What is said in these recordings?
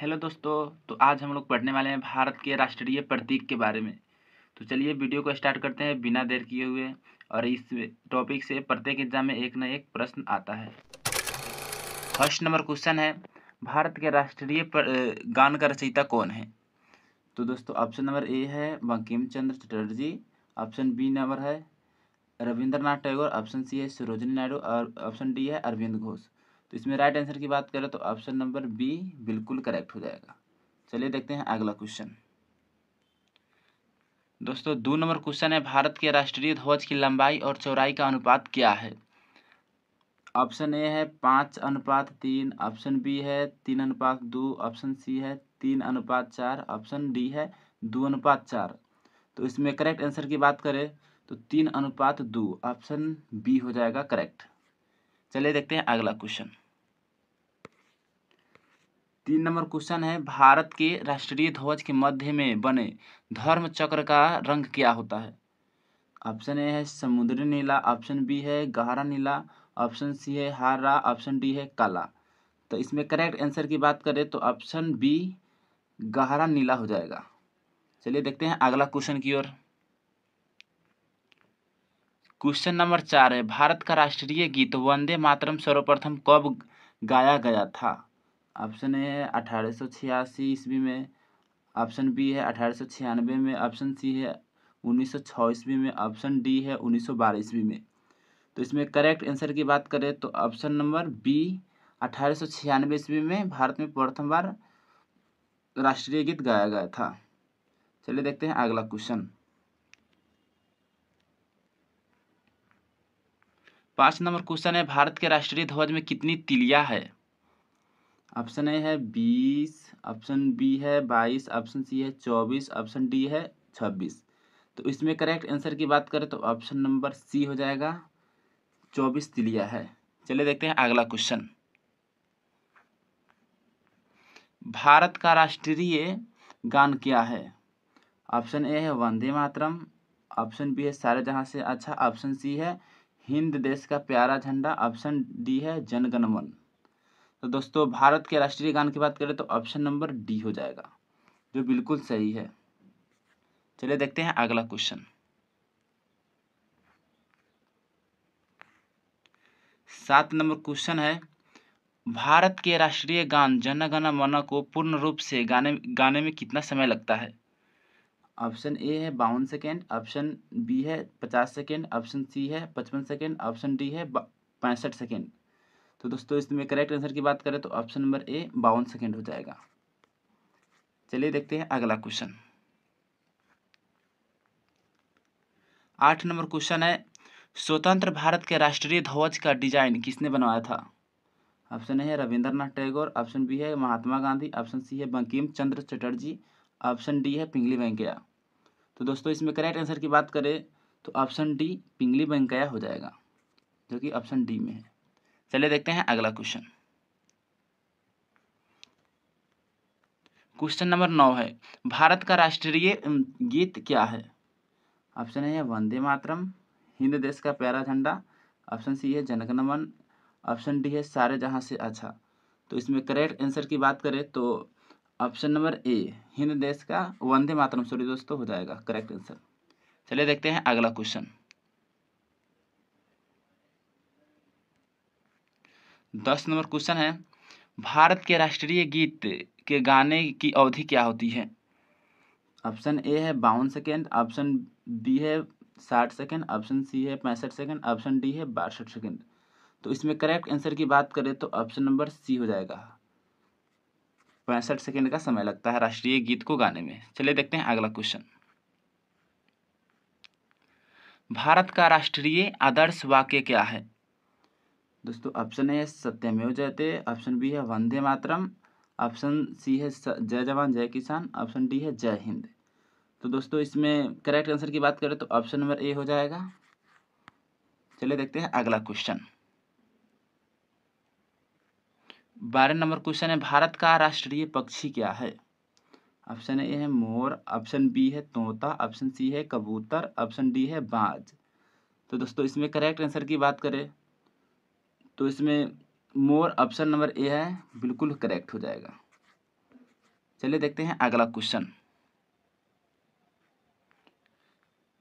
hello दोस्तों तो आज हम लोग पढ़ने वाले हैं भारत के राष्ट्रीय प्रतीक के बारे में तो चलिए वीडियो को स्टार्ट करते हैं बिना देर किए हुए और इस टॉपिक से प्रत्येक एग्जाम में एक न एक प्रश्न आता है फर्स्ट नंबर क्वेश्चन है भारत के राष्ट्रीय गान का रचयिता कौन है तो दोस्तों ऑप्शन नंबर ए है Bankim Chandra Chatterjee option B number है रविंद्रनाथ टैगोर ऑप्शन सी है सरोजनी नायडू और ऑप्शन डी है अरविंद घोष तो इसमें राइट आंसर की बात करें तो ऑप्शन नंबर बी बिल्कुल करेक्ट हो जाएगा चलिए देखते हैं अगला क्वेश्चन दोस्तों दो नंबर क्वेश्चन है भारत के राष्ट्रीय ध्वज की लंबाई और चौड़ाई का अनुपात क्या है ऑप्शन ए है पाँच अनुपात तीन ऑप्शन बी है तीन अनुपात दो ऑप्शन सी है तीन अनुपात चार ऑप्शन डी है दो अनुपात चार तो इसमें करेक्ट आंसर की बात करें तो तीन अनुपात दो ऑप्शन बी हो जाएगा करेक्ट चलिए देखते हैं अगला क्वेश्चन तीन नंबर क्वेश्चन है भारत के राष्ट्रीय ध्वज के मध्य में बने धर्म चक्र का रंग क्या होता है ऑप्शन ए है समुद्री नीला ऑप्शन बी है गहरा नीला ऑप्शन सी है हरा ऑप्शन डी है काला तो इसमें करेक्ट आंसर की बात करें तो ऑप्शन बी गहरा नीला हो जाएगा चलिए देखते हैं अगला क्वेश्चन की ओर क्वेश्चन नंबर चार है भारत का राष्ट्रीय गीत वंदे मातरम सर्वप्रथम कब गाया गया था ऑप्शन ए है अठारह सौ छियासी ईस्वी में ऑप्शन बी है अठारह सौ छियानवे में ऑप्शन सी है उन्नीस सौ छः ईस्वी में ऑप्शन डी है उन्नीस सौ बारह ईस्वी में तो इसमें करेक्ट आंसर की बात करें तो ऑप्शन नंबर बी अठारह सौ छियानवे ईस्वी में भारत में प्रथम बार राष्ट्रीय गीत गाया गया था चलिए देखते हैं अगला क्वेश्चन पाँच नंबर क्वेश्चन है भारत के राष्ट्रीय ध्वज में कितनी तिलिया है ऑप्शन ए है बीस ऑप्शन बी है बाईस ऑप्शन सी है चौबीस ऑप्शन डी है छब्बीस तो इसमें करेक्ट आंसर की बात करें तो ऑप्शन नंबर सी हो जाएगा चौबीस तिलिया है चलिए देखते हैं अगला क्वेश्चन भारत का राष्ट्रीय गान क्या है ऑप्शन ए है वंदे मातरम ऑप्शन बी है सारे जहाँ से अच्छा ऑप्शन सी है हिंद देश का प्यारा झंडा ऑप्शन डी है जनगणमन तो दोस्तों भारत के राष्ट्रीय गान की बात करें तो ऑप्शन नंबर डी हो जाएगा जो बिल्कुल सही है चलिए देखते हैं अगला क्वेश्चन सात नंबर क्वेश्चन है भारत के राष्ट्रीय गान जन गण मन को पूर्ण रूप से गाने गाने में कितना समय लगता है ऑप्शन ए है बावन सेकेंड ऑप्शन बी है पचास सेकेंड ऑप्शन सी है पचपन सेकेंड ऑप्शन डी है पैंसठ सेकेंड तो दोस्तों इसमें करेक्ट आंसर की बात करें तो ऑप्शन नंबर ए बावन सेकेंड हो जाएगा चलिए देखते हैं अगला क्वेश्चन आठ नंबर क्वेश्चन है स्वतंत्र भारत के राष्ट्रीय ध्वज का डिजाइन किसने बनवाया था ऑप्शन ए है रविंद्रनाथ टैगोर ऑप्शन बी है महात्मा गांधी ऑप्शन सी है बंकिम चंद्र चटर्जी ऑप्शन डी है पिंगली वेंकैया तो दोस्तों इसमें करेक्ट आंसर की बात करें तो ऑप्शन डी पिंगली वेंकैया हो जाएगा जो कि ऑप्शन डी में है चलिए देखते हैं अगला क्वेश्चन क्वेश्चन नंबर नौ है भारत का राष्ट्रीय गीत क्या है ऑप्शन है वंदे मातरम हिंद देश का प्यारा झंडा ऑप्शन सी है जनगणमन ऑप्शन डी है सारे जहां से अच्छा तो इसमें करेक्ट आंसर की बात करें तो ऑप्शन नंबर ए हिंद देश का वंदे मातरम सॉरी दोस्तों हो जाएगा करेक्ट आंसर चलिए देखते हैं अगला क्वेश्चन दस नंबर क्वेश्चन है भारत के राष्ट्रीय गीत के गाने की अवधि क्या होती है ऑप्शन ए है बावन सेकेंड ऑप्शन बी है साठ सेकेंड ऑप्शन सी है पैंसठ सेकेंड ऑप्शन डी है बासठ सेकेंड तो इसमें करेक्ट आंसर की बात करें तो ऑप्शन नंबर सी हो जाएगा पैंसठ सेकेंड का समय लगता है राष्ट्रीय गीत को गाने में चलिए देखते हैं अगला क्वेश्चन भारत का राष्ट्रीय आदर्श वाक्य क्या है दोस्तों ऑप्शन ए है सत्यमेव जयते ऑप्शन बी है वंदे मातरम ऑप्शन सी है जय जवान जय किसान ऑप्शन डी है जय हिंद तो दोस्तों इसमें करेक्ट आंसर की बात करें तो ऑप्शन नंबर ए हो जाएगा चलिए देखते हैं अगला क्वेश्चन बारह नंबर क्वेश्चन है भारत का राष्ट्रीय पक्षी क्या है ऑप्शन ए है मोर ऑप्शन बी है तोता ऑप्शन सी है कबूतर ऑप्शन डी है बाज तो दोस्तों इसमें करेक्ट आंसर की बात करें तो इसमें मोर ऑप्शन नंबर ए है बिल्कुल करेक्ट हो जाएगा चलिए देखते हैं अगला क्वेश्चन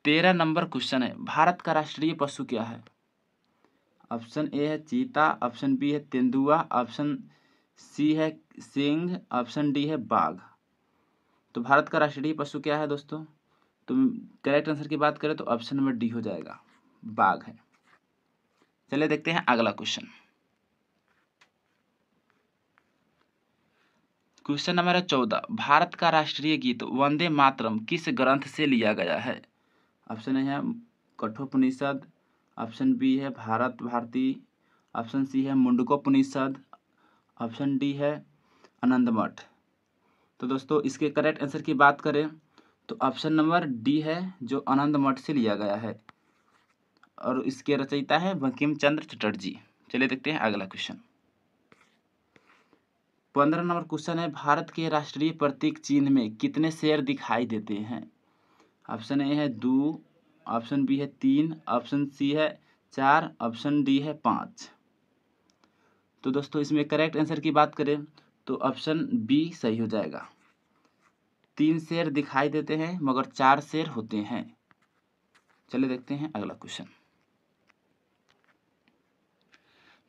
तेरह नंबर क्वेश्चन है भारत का राष्ट्रीय पशु क्या है ऑप्शन ए है चीता ऑप्शन बी है तेंदुआ ऑप्शन सी है सिंह ऑप्शन डी है बाघ तो भारत का राष्ट्रीय पशु क्या है दोस्तों तो करेक्ट आंसर की बात करें तो ऑप्शन नंबर डी हो जाएगा बाघ है चलिए देखते हैं अगला क्वेश्चन क्वेश्चन नंबर चौदह भारत का राष्ट्रीय गीत वंदे मातरम किस ग्रंथ से लिया गया है ऑप्शन ए है कठोपनिषद ऑप्शन बी है भारत भारती ऑप्शन सी है मुंडकोपनिषद ऑप्शन डी है आनंदमठ तो दोस्तों इसके करेक्ट आंसर की बात करें तो ऑप्शन नंबर डी है जो आनंद मठ से लिया गया है और इसके रचयिता है बंकिम चंद्र चटर्जी चलिए देखते हैं अगला क्वेश्चन पंद्रह नंबर क्वेश्चन है भारत के राष्ट्रीय प्रतीक चिन्ह में कितने शेयर दिखाई देते हैं ऑप्शन ए है दो ऑप्शन बी है तीन ऑप्शन सी है चार ऑप्शन डी है पाँच तो दोस्तों इसमें करेक्ट आंसर की बात करें तो ऑप्शन बी सही हो जाएगा तीन शेर दिखाई देते हैं मगर चार शेर होते हैं चलिए देखते हैं अगला क्वेश्चन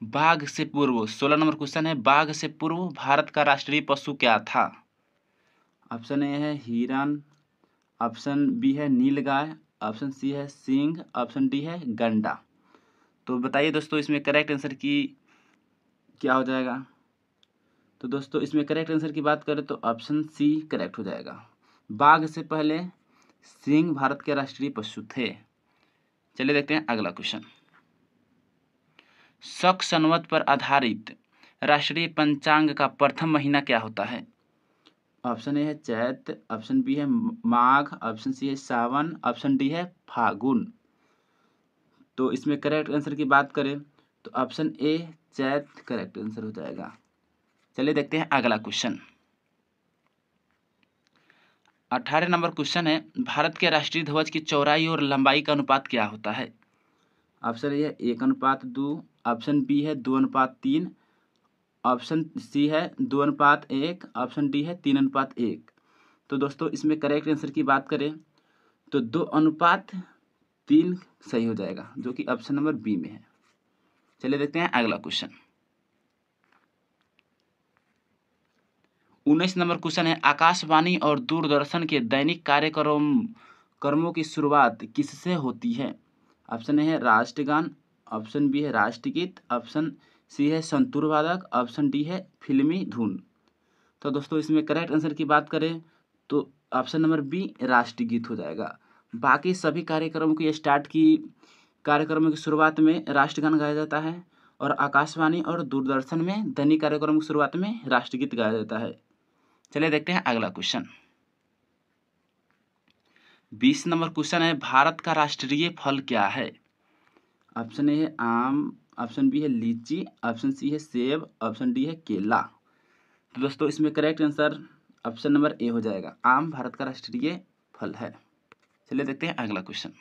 बाघ से पूर्व सोलह नंबर क्वेश्चन है बाघ से पूर्व भारत का राष्ट्रीय पशु क्या था ऑप्शन ए है हिरन ऑप्शन बी है नीलगाय ऑप्शन सी है सिंह ऑप्शन डी है गंडा तो बताइए दोस्तों इसमें करेक्ट आंसर की क्या हो जाएगा तो दोस्तों इसमें करेक्ट आंसर की बात करें तो ऑप्शन सी करेक्ट हो जाएगा बाघ से पहले सिंह भारत के राष्ट्रीय पशु थे चलिए देखते हैं अगला क्वेश्चन शक संवत पर आधारित राष्ट्रीय पंचांग का प्रथम महीना क्या होता है ऑप्शन ए है चैत ऑप्शन बी है माघ ऑप्शन सी है सावन ऑप्शन डी है फागुन तो इसमें करेक्ट आंसर की बात करें तो ऑप्शन ए चैत करेक्ट आंसर हो जाएगा चलिए देखते हैं अगला क्वेश्चन अठारह नंबर क्वेश्चन है भारत के राष्ट्रीय ध्वज की चौड़ाई और लंबाई का अनुपात क्या होता है ऑप्शन ए एक अनुपात दो ऑप्शन बी है दो अनुपात तीन ऑप्शन सी है दो अनुपात एक ऑप्शन डी है तीन अनुपात एक तो दोस्तों इसमें करेक्ट आंसर की बात करें तो दो अनुपात तीन सही हो जाएगा जो कि ऑप्शन नंबर बी में है चलिए देखते हैं अगला क्वेश्चन उन्नीस नंबर क्वेश्चन है आकाशवाणी और दूरदर्शन के दैनिक कार्यक्रम कर्मों की शुरुआत किससे होती है ऑप्शन है राष्ट्रगान ऑप्शन बी है राष्ट्रगीत ऑप्शन सी है संतूर वादक ऑप्शन डी है फिल्मी धुन तो दोस्तों इसमें करेक्ट आंसर की बात करें तो ऑप्शन नंबर बी राष्ट्रगीत हो जाएगा बाकी सभी कार्यक्रमों की स्टार्ट की कार्यक्रमों की शुरुआत में राष्ट्रगान गाया जाता है और आकाशवाणी और दूरदर्शन में धनी कार्यक्रम की शुरुआत में राष्ट्रगीत गाया जाता है चलिए देखते हैं अगला क्वेश्चन बीस नंबर क्वेश्चन है भारत का राष्ट्रीय फल क्या है ऑप्शन ए है आम ऑप्शन बी है लीची ऑप्शन सी है सेब ऑप्शन डी है केला तो दोस्तों इसमें correct answer option number A हो जाएगा आम भारत का राष्ट्रीय फल है चलिए देखते हैं अगला क्वेश्चन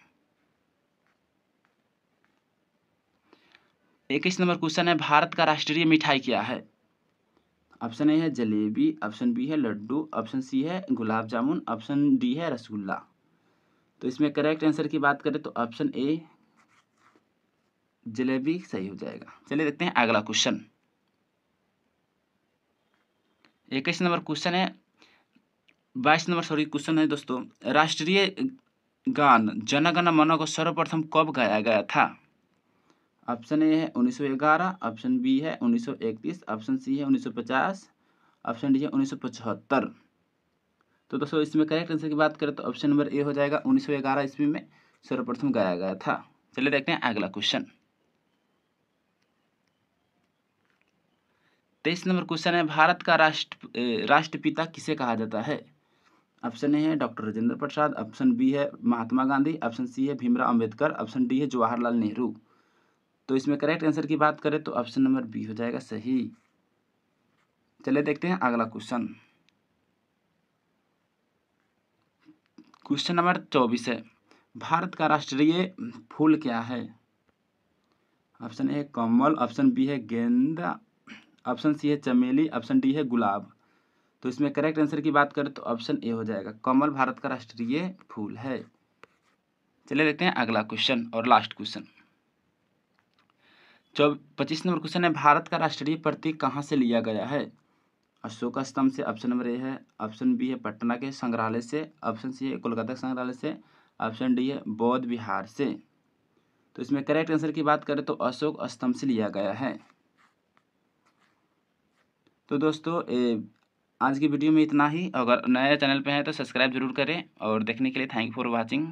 इक्कीस नंबर क्वेश्चन है भारत का राष्ट्रीय मिठाई क्या है ऑप्शन ए है जलेबी ऑप्शन बी है लड्डू ऑप्शन सी है गुलाब जामुन ऑप्शन डी है रसगुल्ला तो इसमें करेक्ट आंसर की बात करें तो ऑप्शन ए जलेबी सही हो जाएगा चलिए देखते हैं अगला क्वेश्चन इक्कीस नंबर क्वेश्चन है बाईस नंबर सॉरी क्वेश्चन है दोस्तों राष्ट्रीय गान जनगण मन को सर्वप्रथम कब गाया गया था ऑप्शन ए है 1911 ऑप्शन बी है 1931 ऑप्शन सी है 1950 ऑप्शन डी है 1975 तो दोस्तों इसमें करेक्ट आंसर की बात करें तो ऑप्शन नंबर ए हो जाएगा 1911 ईस्वी में सर्वप्रथम गाया गया था चलिए देखते हैं अगला क्वेश्चन तेईस नंबर क्वेश्चन है भारत का राष्ट्र राष्ट्रपिता किसे कहा जाता है ऑप्शन ए है doctor Rajendra Prasad option B है महात्मा गांधी ऑप्शन सी है भीमराव अंबेडकर ऑप्शन डी है जवाहरलाल नेहरू तो इसमें करेक्ट आंसर की बात करें तो ऑप्शन नंबर बी हो जाएगा सही चले देखते हैं अगला क्वेश्चन क्वेश्चन नंबर चौबीस है भारत का राष्ट्रीय फूल क्या है ऑप्शन ए कमल ऑप्शन बी है गेंदा ऑप्शन सी है चमेली ऑप्शन डी है गुलाब तो इसमें करेक्ट आंसर की बात करें तो ऑप्शन ए हो जाएगा कमल भारत का राष्ट्रीय फूल है चले देखते हैं अगला क्वेश्चन और लास्ट क्वेश्चन चौब पच्चीस नंबर क्वेश्चन है भारत का राष्ट्रीय प्रतीक कहाँ से लिया गया है अशोक स्तंभ से ऑप्शन नंबर ए है ऑप्शन बी है पटना के संग्रहालय से ऑप्शन सी है कोलकाता के संग्रहालय से ऑप्शन डी है बौद्ध विहार से तो इसमें करेक्ट आंसर की बात करें तो अशोक स्तंभ से लिया गया है तो दोस्तों ए, आज की वीडियो में इतना ही अगर नए चैनल पे हैं तो सब्सक्राइब जरूर करें और देखने के लिए थैंक फॉर वाचिंग